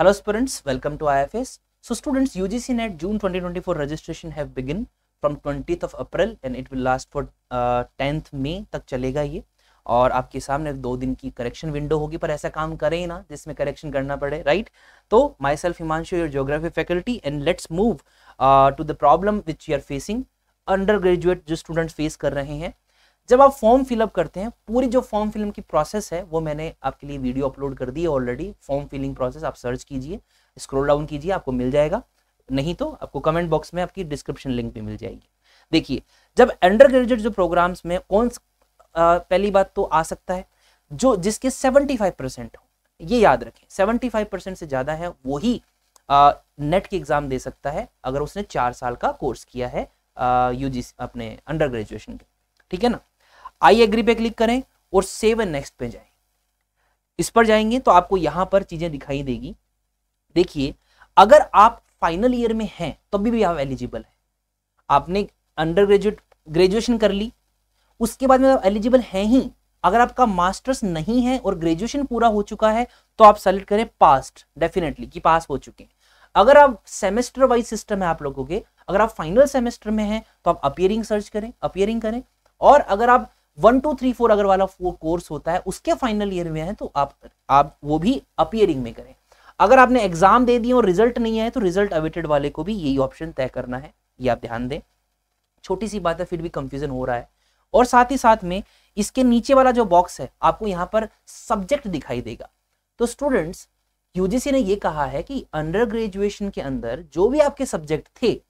hello students welcome to IFS so students UGC NET June 2024 registration have begin from 20th of April and it will last for 10th तक चलेगा ये और आपके सामने दो दिन की करेक्शन विंडो होगी पर ऐसा काम करें ही ना जिसमें करेक्शन करना पड़े राइट तो myself Himanshu your geography faculty and let's move to the problem which you are facing undergraduate जो स्टूडेंट्स फेस कर रहे हैं जब आप फॉर्म फिलअप करते हैं पूरी जो फॉर्म फिलिंग की प्रोसेस है वो मैंने आपके लिए वीडियो अपलोड कर दी है ऑलरेडी फॉर्म फिलिंग प्रोसेस आप सर्च कीजिए स्क्रोल डाउन कीजिए आपको मिल जाएगा नहीं तो आपको कमेंट बॉक्स में आपकी डिस्क्रिप्शन लिंक भी मिल जाएगी देखिए जब अंडर ग्रेजुएट जो प्रोग्राम्स में कौन पहली बात तो आ सकता है जो जिसके फाइव परसेंट हो ये याद रखें फाइव परसेंट से ज़्यादा है वही नेट की एग्ज़ाम दे सकता है अगर उसने चार साल का कोर्स किया है यू अपने अंडर ग्रेजुएशन के ठीक है ना आई एग्री पे क्लिक करें और सेव एंड नेक्स्ट पे जाएं इस पर जाएंगे तो आपको यहां पर चीज़ें दिखाई देगी देखिए अगर आप फाइनल ईयर में हैं तभी भी आप एलिजिबल हैं आपने अंडर ग्रेजुएट ग्रेजुएशन कर ली उसके बाद में आप एलिजिबल हैं ही अगर आपका मास्टर्स नहीं है और ग्रेजुएशन पूरा हो चुका है तो आप सेलेक्ट करें पास्ट डेफिनेटली कि पास हो चुके हैं अगर आप सेमेस्टर वाइज सिस्टम है आप लोगों के अगर आप फाइनल सेमेस्टर में हैं तो आप अपियरिंग सर्च करें अपियरिंग करें और अगर आप वन टू थ्री फोर अगर वाला फोर कोर्स होता है उसके फाइनल ईयर में है तो आप आप वो भी अपियरिंग में करें अगर आपने एग्जाम दे दिए और रिजल्ट नहीं आए तो रिजल्ट अवेटेड वाले को भी यही ऑप्शन तय करना है ये आप ध्यान दें छोटी सी बात है फिर भी कंफ्यूजन हो रहा है और साथ ही साथ में इसके नीचे वाला जो बॉक्स है आपको यहाँ पर सब्जेक्ट दिखाई देगा तो स्टूडेंट्स यूजीसी ने ये कहा है कि अंडर ग्रेजुएशन के अंदर जो भी आपके सब्जेक्ट थे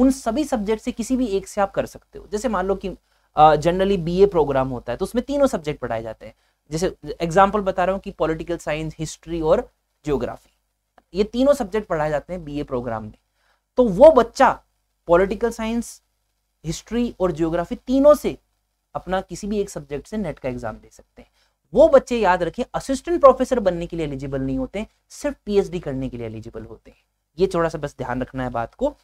उन सभी सब्जेक्ट से किसी भी एक से आप कर सकते हो जैसे मान लो कि जनरली बी ए प्रोग्राम होता है तो उसमें तीनों सब्जेक्ट पढ़ाए जाते हैं जैसे एग्जाम्पल बता रहा हूँ कि पॉलिटिकल साइंस हिस्ट्री और जियोग्राफी ये तीनों सब्जेक्ट पढ़ाए जाते हैं बी ए प्रोग्राम में तो वो बच्चा पॉलिटिकल साइंस हिस्ट्री और जियोग्राफी तीनों से अपना किसी भी एक सब्जेक्ट से नेट का एग्जाम दे सकते हैं वो बच्चे याद रखिए असिस्टेंट प्रोफेसर बनने के लिए एलिजिबल नहीं होते सिर्फ पीएचडी करने के लिए एलिजिबल होते हैं ये थोड़ा सा बस ध्यान रखना है बात को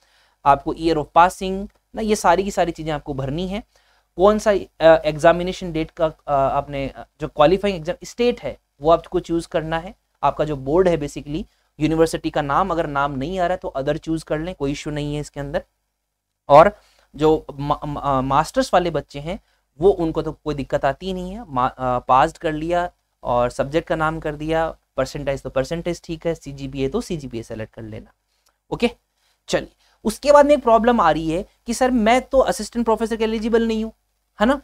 आपको ईयर ऑफ पासिंग ना ये सारी की सारी चीजें आपको भरनी है कौन सा एग्जामिनेशन डेट का आपने जो क्वालिफाइंग एग्जाम स्टेट है वो आपको चूज करना है आपका जो बोर्ड है बेसिकली यूनिवर्सिटी का नाम अगर नाम नहीं आ रहा है तो अदर चूज कर लें कोई इशू नहीं है इसके अंदर और जो मा, मा, मास्टर्स वाले बच्चे हैं वो उनको तो कोई दिक्कत आती नहीं है पास कर लिया और सब्जेक्ट का नाम कर दिया परसेंटेज तो परसेंटेज ठीक है सी जी ए तो सी जी ए सेलेक्ट कर लेना ओके चलिए उसके बाद में एक प्रॉब्लम आ रही है कि सर मैं तो असिस्टेंट प्रोफेसर के एलिजिबल नहीं हूँ है ना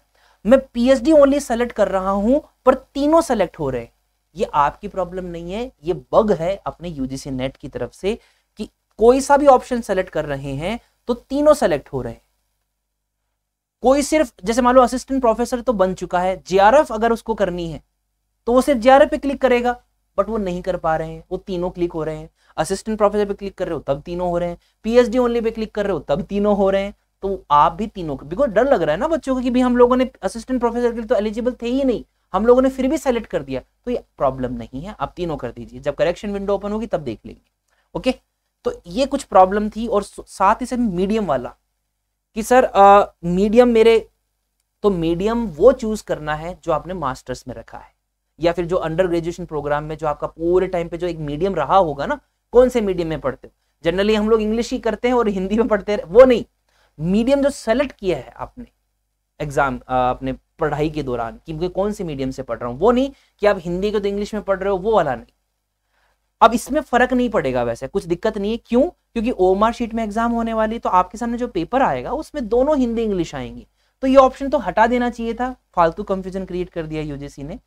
मैं पी ओनली सेलेक्ट कर रहा हूं पर तीनों सेलेक्ट हो रहे ये आपकी प्रॉब्लम नहीं है ये बग है अपने यूजीसी नेट की तरफ से कि कोई सा भी ऑप्शन सेलेक्ट कर रहे हैं तो तीनों सेलेक्ट हो रहे हैं कोई सिर्फ जैसे मान लो असिस्टेंट प्रोफेसर तो बन चुका है जेआरएफ अगर उसको करनी है तो वो सिर्फ जेआरएफ पे क्लिक करेगा बट वो नहीं कर पा रहे हैं वो तीनों क्लिक हो रहे हैं असिस्टेंट प्रोफेसर पे क्लिक कर रहे हो तब तीनों हो रहे हैं पीएचडी ओनली पे क्लिक कर रहे हो तब तीनों हो रहे हैं तो आप भी तीनों को बिकॉज डर लग रहा है ना बच्चों को कि भी हम लोगों ने असिस्टेंट प्रोफेसर के लिए तो एलिजिबल थे ही नहीं हम लोगों ने फिर भी सेलेक्ट कर दिया तो ये प्रॉब्लम नहीं है आप तीनों कर दीजिए जब करेक्शन विंडो ओपन होगी तब देख लेंगे ओके तो ये कुछ प्रॉब्लम थी और साथ ही साथ मीडियम वाला कि सर मीडियम मेरे तो मीडियम वो चूज करना है जो आपने मास्टर्स में रखा है या फिर जो अंडर ग्रेजुएशन प्रोग्राम में जो आपका पूरे टाइम पे जो एक मीडियम रहा होगा ना कौन से मीडियम में पढ़ते हो जनरली हम लोग इंग्लिश ही करते हैं और हिंदी में पढ़ते हैं वो नहीं मीडियम जो सेलेक्ट किया है आपने एग्जाम अपने पढ़ाई के दौरान कि मुझे कौन से मीडियम से पढ़ रहा हूँ वो नहीं कि आप हिंदी को तो इंग्लिश में पढ़ रहे हो वो वाला नहीं अब इसमें फर्क नहीं पड़ेगा वैसे कुछ दिक्कत नहीं है क्यों क्योंकि ओमार शीट में एग्जाम होने वाली तो आपके सामने जो पेपर आएगा उसमें दोनों हिंदी इंग्लिश आएंगी तो ये ऑप्शन तो हटा देना चाहिए था फालतू कंफ्यूजन क्रिएट कर दिया यूजीसी ने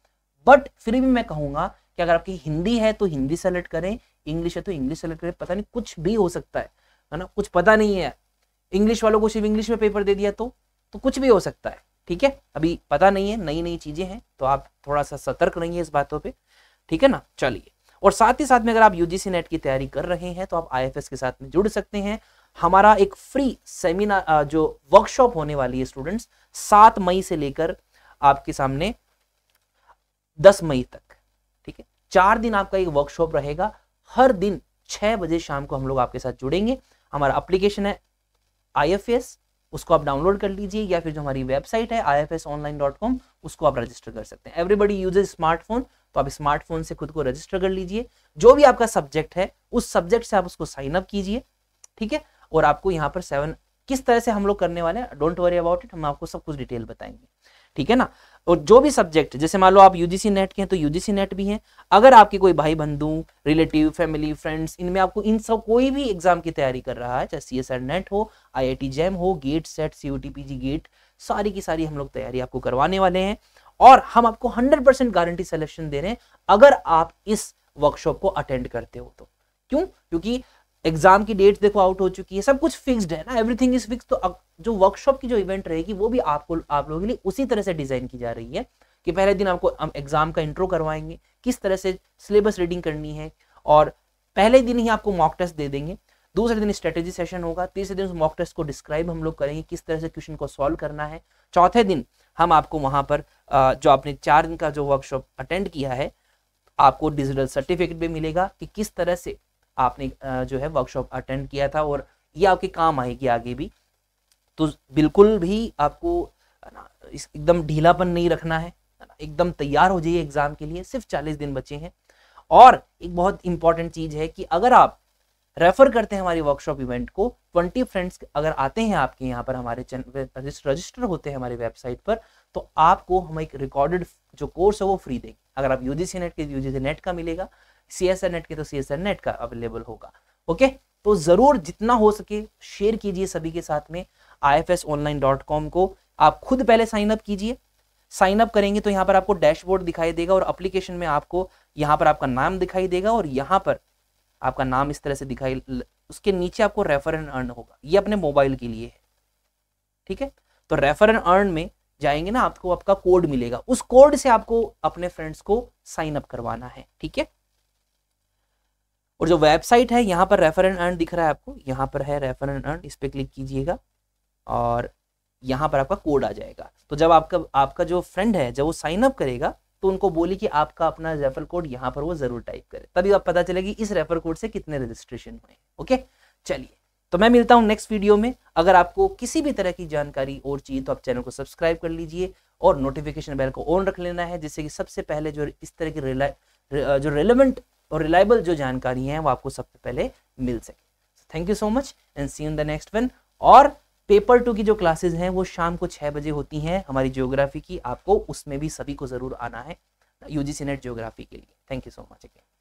बट फिर भी मैं कहूंगा कि अगर आपकी हिंदी है तो हिंदी सेलेक्ट करें इंग्लिश है तो इंग्लिश सेलेक्ट करें पता नहीं कुछ भी हो सकता है ना कुछ पता नहीं है इंग्लिश वालों को सिर्फ इंग्लिश में पेपर दे दिया तो तो कुछ भी हो सकता है ठीक है अभी पता नहीं है नई नई चीज़ें हैं तो आप थोड़ा सा सतर्क रहिए इस बातों पर ठीक है ना चलिए और साथ ही साथ में अगर आप यूजीसी नेट की तैयारी कर रहे हैं तो आप आईएफएस के साथ में जुड़ सकते हैं हमारा एक फ्री सेमिनार जो वर्कशॉप होने वाली है स्टूडेंट्स सात मई से लेकर आपके सामने दस मई तक ठीक है चार दिन आपका एक वर्कशॉप रहेगा हर दिन छह बजे शाम को हम लोग आपके साथ जुड़ेंगे हमारा अप्लीकेशन है आई उसको आप डाउनलोड कर लीजिए या फिर जो हमारी वेबसाइट है आई उसको आप रजिस्टर कर सकते हैं एवरीबडी यूज स्मार्टफोन तो आप स्मार्टफोन से खुद को रजिस्टर कर लीजिए जो भी आपका सब्जेक्ट है उस सब्जेक्ट से आप उसको साइन अप कीजिए ठीक है और आपको यहाँ पर सेवन किस तरह से हम लोग करने वाले हैं डोंट वरी अबाउट इट हम आपको सब कुछ डिटेल बताएंगे ठीक है ना और जो भी सब्जेक्ट जैसे मान लो आप यूजीसी नेट के हैं तो यूजीसी नेट भी हैं अगर आपके कोई भाई बंधु रिलेटिव फैमिली फ्रेंड्स इनमें आपको इन सब कोई भी एग्जाम की तैयारी कर रहा है चाहे सी एस आर नेट हो आई आई टी जैम हो GATE SET C PG GATE सारी की सारी हम लोग तैयारी आपको करवाने वाले हैं और हम आपको 100% परसेंट गारंटी सिलेक्शन दे रहे हैं अगर आप इस वर्कशॉप को अटेंड करते हो तो क्यों क्योंकि एग्जाम की डेट देखो आउट हो चुकी है सब कुछ फिक्स्ड है ना एवरीथिंग इज फिक्स तो जो वर्कशॉप की जो इवेंट रहेगी वो भी आपको आप लोगों के लिए उसी तरह से डिजाइन की जा रही है कि पहले दिन आपको हम एग्जाम का इंट्रो करवाएंगे किस तरह से सिलेबस रीडिंग करनी है और पहले दिन ही आपको मॉक टेस्ट दे देंगे दूसरे दिन स्ट्रेटेजी सेशन होगा तीसरे दिन उस मॉक टेस्ट को डिस्क्राइब हम लोग करेंगे किस तरह से क्वेश्चन को सॉल्व करना है चौथे दिन हम आपको वहाँ पर जो आपने चार दिन का जो वर्कशॉप अटेंड किया है आपको डिजिटल सर्टिफिकेट भी मिलेगा कि किस तरह से आपने जो है वर्कशॉप अटेंड किया था और ये आपके काम आएगी आगे भी तो बिल्कुल भी आपको एकदम ढीलापन नहीं रखना है एकदम तैयार हो जाइए एग्ज़ाम के लिए सिर्फ चालीस दिन बचे हैं और एक बहुत इंपॉर्टेंट चीज़ है कि अगर आप रेफर करते हैं हमारी वर्कशॉप इवेंट को ट्वेंटी फ्रेंड्स अगर आते हैं आपके यहाँ पर हमारे रजिस्टर होते हैं हमारी वेबसाइट पर तो आपको हम एक रिकॉर्डेड जो कोर्स है वो फ्री देंगे अगर आप यूजीसी नेट के यूजीसी नेट का मिलेगा सी एस नेट के तो सी एस नेट का अवेलेबल होगा ओके तो ज़रूर जितना हो सके शेयर कीजिए सभी के साथ में I F S online dot com को आप खुद पहले साइन अप कीजिए साइन अप करेंगे तो यहाँ पर आपको डैशबोर्ड दिखाई देगा और अप्लीकेशन में आपको यहाँ पर आपका नाम दिखाई देगा और यहाँ पर आपका नाम इस तरह से दिखाई उसके नीचे आपको रेफर एंड अर्न होगा ये अपने मोबाइल के लिए है ठीक है तो रेफर एंड अर्न में जाएंगे ना आपको आपका कोड मिलेगा उस कोड से आपको अपने फ्रेंड्स को साइन अप करवाना है ठीक है और जो वेबसाइट है यहाँ पर रेफर एंड अर्न दिख रहा है आपको यहाँ पर है रेफर एंड अर्न इस पर क्लिक कीजिएगा और यहाँ पर आपका कोड आ जाएगा तो जब आपका आपका जो फ्रेंड है जब वो साइन अप करेगा तो उनको बोली कि आपका अपना रेफर कोड यहाँ पर वो जरूर टाइप करे तभी आप पता चलेगी इस रेफर कोड से कितने रजिस्ट्रेशन हुए ओके चलिए तो मैं मिलता हूँ नेक्स्ट वीडियो में अगर आपको किसी भी तरह की जानकारी और चाहिए तो आप चैनल को सब्सक्राइब कर लीजिए और नोटिफिकेशन बेल को ऑन रख लेना है जिससे कि सबसे पहले जो इस तरह की रिला जो रेलिवेंट और रिलायबल जो जानकारी है वो आपको सबसे पहले मिल सके thank you so much and see in the next one और पेपर टू की जो क्लासेज हैं वो शाम को छः बजे होती हैं हमारी ज्योग्राफी की आपको उसमें भी सभी को ज़रूर आना है यू जी नेट ज्योग्राफी के लिए thank you so much again